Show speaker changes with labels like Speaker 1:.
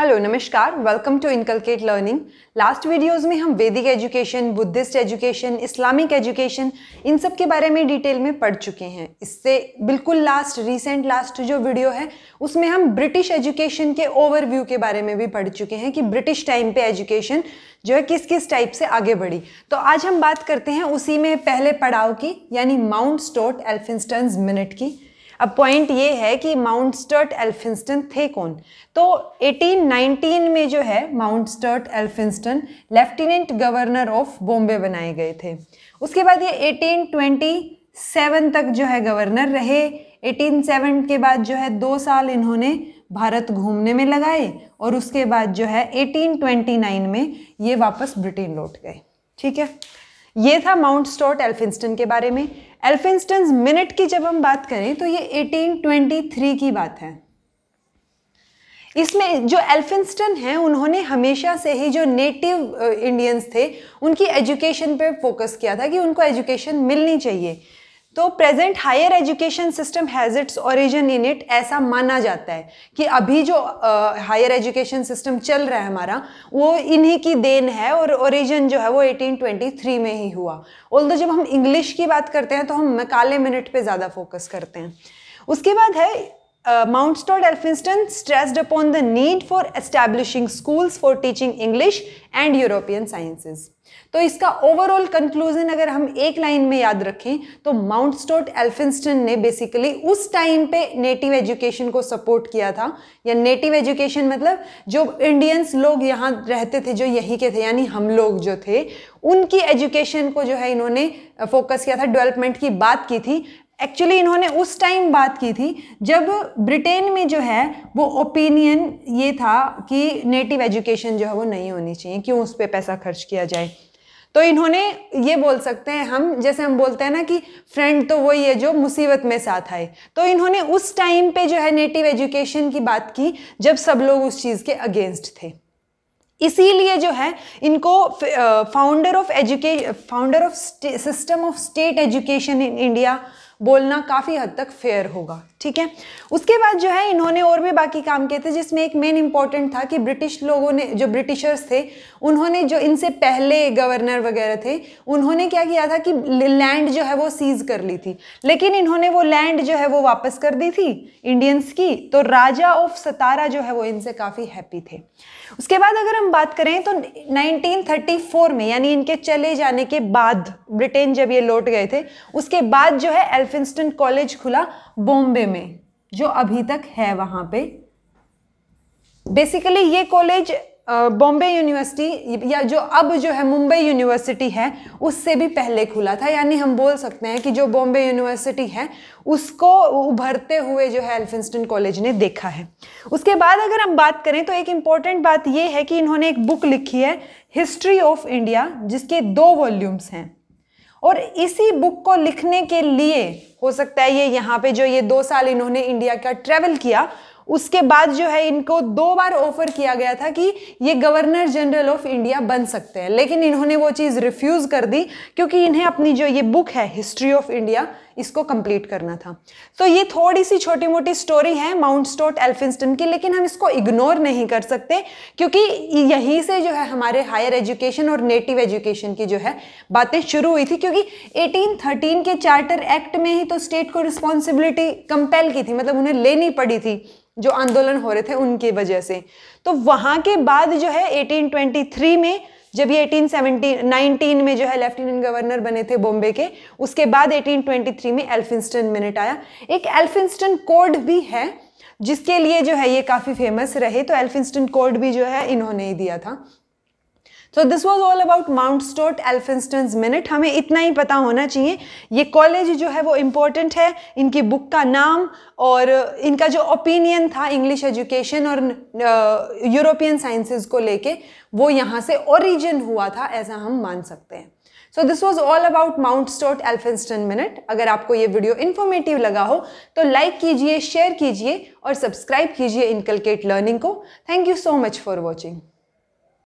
Speaker 1: Hello नमस्कार welcome to Inculcate Learning last videos में हम Vedic education Buddhist education Islamic education इन सब के बारे में डिटेल में पढ़ चुके हैं इससे बिल्कुल लास्ट रिसेंट लास्ट जो वीडियो है उसमें हम ब्रिटिश एजुकेशन के ओवरव्यू के बारे में भी पढ़ चुके हैं कि ब्रिटिश टाइम पे एजुकेशन जो है किस किस टाइप से आगे बढ़ी तो आज हम बात करते हैं उसी में पहले पड़ाव की यानी माउंट स्टोट एल्फिंस्टन्स मिनट की अब पॉइंट ये है कि माउंट स्टर्ट एल्फिंस्टन थे कौन तो 1819 में जो है Mountstuart Elphinstone lieutenant governor of Bombay बनाए गए थे उसके बाद ये 1827 तक जो है गवर्नर रहे 187 के बाद जो है दो साल इन्होंने भारत घूमने में लगाए और उसके बाद जो है 1829 में ये वापस ब्रिटेन लौट गए ठीक है ये था माउंट स्टॉट एल्फिंस्टन के बारे में एल्फिंस्टन मिनट की जब हम बात करें तो ये 1823 की बात है इसमें जो एल्फिंस्टन हैं उन्होंने हमेशा से ही जो नेटिव इंडियंस uh, थे उनकी एजुकेशन पे फोकस किया था कि उनको एजुकेशन मिलनी चाहिए तो present higher education system has its origin in it ऐसा माना जाता है कि अभी जो हायर एजुकेशन सिस्टम चल रहा है हमारा वो इन्हीं की देन है और ओरिजिन जो है वो 1823 में ही हुआ ऑल जब हम इंग्लिश की बात करते हैं तो हम मकाले मिनट पे ज़्यादा फोकस करते हैं उसके बाद है Mount Mountstone Elphinstone stressed upon the need for establishing schools for teaching English and European sciences. तो इसका ओवरऑल कंक्लूजन अगर हम एक लाइन में याद रखें तो माउंट स्टॉट एल्फिंस्टन ने बेसिकली उस टाइम पे नेटिव एजुकेशन को सपोर्ट किया था या नेटिव एजुकेशन मतलब जो इंडियंस लोग यहाँ रहते थे जो यहीं के थे यानी हम लोग जो थे उनकी एजुकेशन को जो है इन्होंने फोकस किया था डेवलपमेंट की बात की थी एक्चुअली इन्होंने उस टाइम बात की थी जब ब्रिटेन में जो है वो ओपिनियन ये था कि नेटिव एजुकेशन जो है वो नहीं होनी चाहिए क्यों उस पर पैसा खर्च किया जाए तो इन्होंने ये बोल सकते हैं हम जैसे हम बोलते हैं ना कि फ्रेंड तो वही है जो मुसीबत में साथ आए तो इन्होंने उस टाइम पे जो है नेटिव एजुकेशन की बात की जब सब लोग उस चीज़ के अगेंस्ट थे इसीलिए जो है इनको फाउंडर ऑफ एजुके founder of system of state education in India बोलना काफ़ी हद तक फेयर होगा ठीक है उसके बाद जो है इन्होंने और भी बाकी काम किए थे जिसमें एक मेन इंपॉर्टेंट था कि ब्रिटिश लोगों ने जो ब्रिटिशर्स थे उन्होंने जो इनसे पहले गवर्नर वगैरह थे उन्होंने क्या किया था कि लैंड जो है वो सीज कर ली थी लेकिन इन्होंने वो लैंड जो है वो वापस कर दी थी इंडियंस की तो राजा ऑफ सतारा जो है वो इनसे काफ़ी हैप्पी थे उसके बाद अगर हम बात करें तो 1934 में यानी इनके चले जाने के बाद ब्रिटेन जब ये लौट गए थे उसके बाद जो है एल्फिंस्टन कॉलेज खुला बॉम्बे में जो अभी तक है वहाँ पे बेसिकली ये कॉलेज बॉम्बे यूनिवर्सिटी या जो अब जो है मुंबई यूनिवर्सिटी है उससे भी पहले खुला था यानी हम बोल सकते हैं कि जो बॉम्बे यूनिवर्सिटी है उसको उभरते हुए जो है एल्फिंस्टन कॉलेज ने देखा है उसके बाद अगर हम बात करें तो एक इम्पॉर्टेंट बात ये है कि इन्होंने एक बुक लिखी है हिस्ट्री ऑफ इंडिया जिसके दो वॉल्यूम्स हैं और इसी बुक को लिखने के लिए हो सकता है ये यहाँ पे जो ये दो साल इन्होंने इंडिया का ट्रेवल किया उसके बाद जो है इनको दो बार ऑफर किया गया था कि ये गवर्नर जनरल ऑफ इंडिया बन सकते हैं लेकिन इन्होंने वो चीज़ रिफ्यूज़ कर दी क्योंकि इन्हें अपनी जो ये बुक है हिस्ट्री ऑफ इंडिया इसको कंप्लीट करना था तो ये थोड़ी सी छोटी मोटी स्टोरी है माउंट स्टोट एल्फिंस्टन की लेकिन हम इसको इग्नोर नहीं कर सकते क्योंकि यहीं से जो है हमारे हायर एजुकेशन और नेटिव एजुकेशन की जो है बातें शुरू हुई थी क्योंकि 1813 के चार्टर एक्ट में ही तो स्टेट को रिस्पॉन्सिबिलिटी कंपेल की थी मतलब उन्हें लेनी पड़ी थी जो आंदोलन हो रहे थे उनकी वजह से तो वहाँ के बाद जो है 1823 में जब ये 1817 19 में जो है लेफ्टिनेंट गवर्नर बने थे बॉम्बे के उसके बाद 1823 में एल्फिंस्टन मिनट आया एक एल्फिंस्टन कोड भी है जिसके लिए जो है ये काफ़ी फेमस रहे तो एल्फिंस्टन कोड भी जो है इन्होंने ही दिया था so this was all about Mountstuart Elphinstone minute हमें इतना ही पता होना चाहिए ये कॉलेज जो है वो इम्पोर्टेंट है इनकी बुक का नाम और इनका जो ओपिनियन था इंग्लिश एजुकेशन और यूरोपियन uh, साइंसेज को लेके वो यहाँ से ओरिजिन हुआ था ऐसा हम मान सकते हैं so this was all about Mountstuart Elphinstone minute अगर आपको ये वीडियो इन्फॉर्मेटिव लगा हो तो लाइक कीजिए शेयर कीजिए और सब्सक्राइब कीजिए इनकलकेट लर्निंग को thank you so much for watching